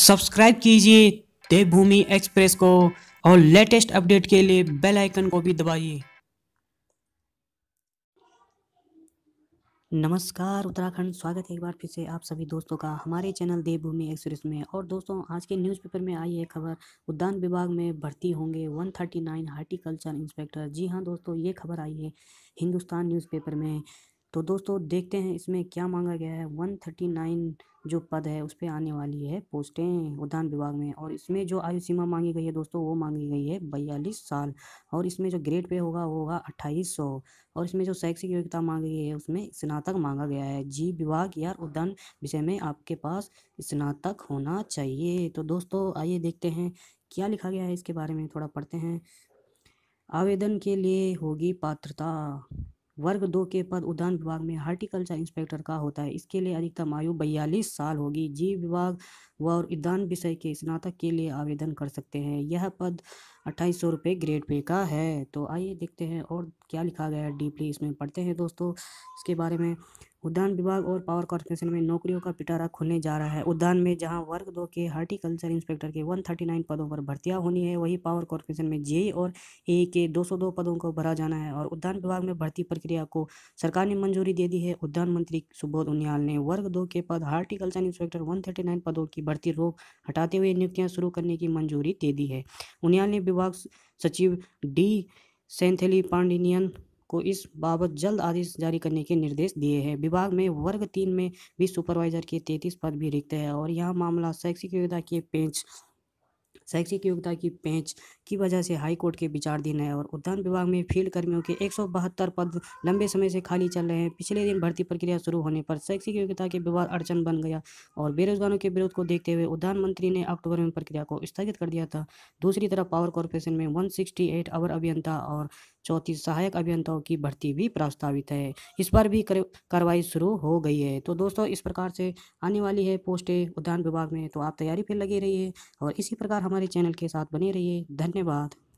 subscribe कीजिए देवभूमि express को और लेटेस्ट अपडेट के लिए बेल आइकन को भी दबाइए नमस्कार उत्तराखंड स्वागत है एक बार फिर से आप सभी दोस्तों का हमारे चैनल देवभूमि एक्सप्रेस में और दोस्तों आज के न्यूज़पेपर में आई है खबर उद्यान विभाग में भर्ती होंगे 139 हार्टिकल्चर इंस्पेक्टर जी हाँ दोस्तों ये खबर आई है हिंदुस्तान न्यूज़पेपर में तो दोस्तों देखते हैं इसमें क्या मांगा गया है 139 जो पद है उस पर आने वाली है पोस्टें उद्यान विभाग में और इसमें जो आयु सीमा मांगी गई है दोस्तों वो मांगी गई है बयालीस साल और इसमें जो ग्रेड पे होगा वो होगा अट्ठाईस सौ और इसमें जो शैक्षिक योग्यता मांगी गई है उसमें स्नातक मांगा गया है जी विभाग या उद्यान विषय में आपके पास स्नातक होना चाहिए तो दोस्तों आइए देखते हैं क्या लिखा गया है इसके बारे में थोड़ा पढ़ते हैं आवेदन के लिए होगी पात्रता वर्ग दो के पद उद्यान विभाग में हार्टिकल्चर इंस्पेक्टर का होता है इसके लिए अधिकतम आयु बयालीस साल होगी जीव विभाग व उद्यान विषय के स्नातक के लिए आवेदन कर सकते हैं यह पद अट्ठाईस सौ रुपये ग्रेड पे का है तो आइए देखते हैं और क्या लिखा गया है डीपली इसमें पढ़ते हैं दोस्तों इसके बारे में उद्यान विभाग और पावर कॉरपोरेशन में नौकरियों का पिटारा खुलने जा रहा है उद्यान में जहां वर्ग दो के हार्टिकल्चर इंस्पेक्टर के 139 पदों पर भर्तियां होनी है वहीं पावर कॉरपोरेशन में जे और ए के 202 पदों को भरा जाना है और उद्यान विभाग में भर्ती प्रक्रिया को सरकार ने मंजूरी दे दी है उद्यान मंत्री सुबोध उनियाल ने वर्ग दो के पद हार्टिकल्चर इंस्पेक्टर वन पदों की भर्ती रोक हटाते हुए नियुक्तियाँ शुरू करने की मंजूरी दे दी है उनियाल ने विभाग सचिव डी सेंथेली पांडिनियन को इस बाबत जल्द आदेश जारी करने के निर्देश दिए हैं विभाग में वर्ग तीन में भी सुपरवाइजर के तैतीस पद भी रिक्त है और यह मामला शैक्षिक योग्यता के पेंच शैक्षिक योग्यता की पेंच की वजह से हाई कोर्ट के विचाराधीन है और उद्यान विभाग में फील्ड कर्मियों के एक पद लंबे समय से खाली चल रहे हैं पिछले दिन भर्ती प्रक्रिया शुरू होने पर शैक्षिक योग्यता के विवाद अड़चन बन गया और बेरोजगारों के विरोध को देखते हुए उद्यान मंत्री ने अक्टूबर में प्रक्रिया को स्थगित कर दिया था दूसरी तरफ पावर कॉरपोरेशन में वन अवर अभियंता और चौथी सहायक अभियंताओं की भर्ती भी प्रस्तावित है इस पर भी कार्रवाई शुरू हो गई है तो दोस्तों इस प्रकार से आने वाली है पोस्टें उद्यान विभाग में तो आप तैयारी पर लगे रहिए और इसी प्रकार हमारे चैनल के साथ बने रहिए धन्यवाद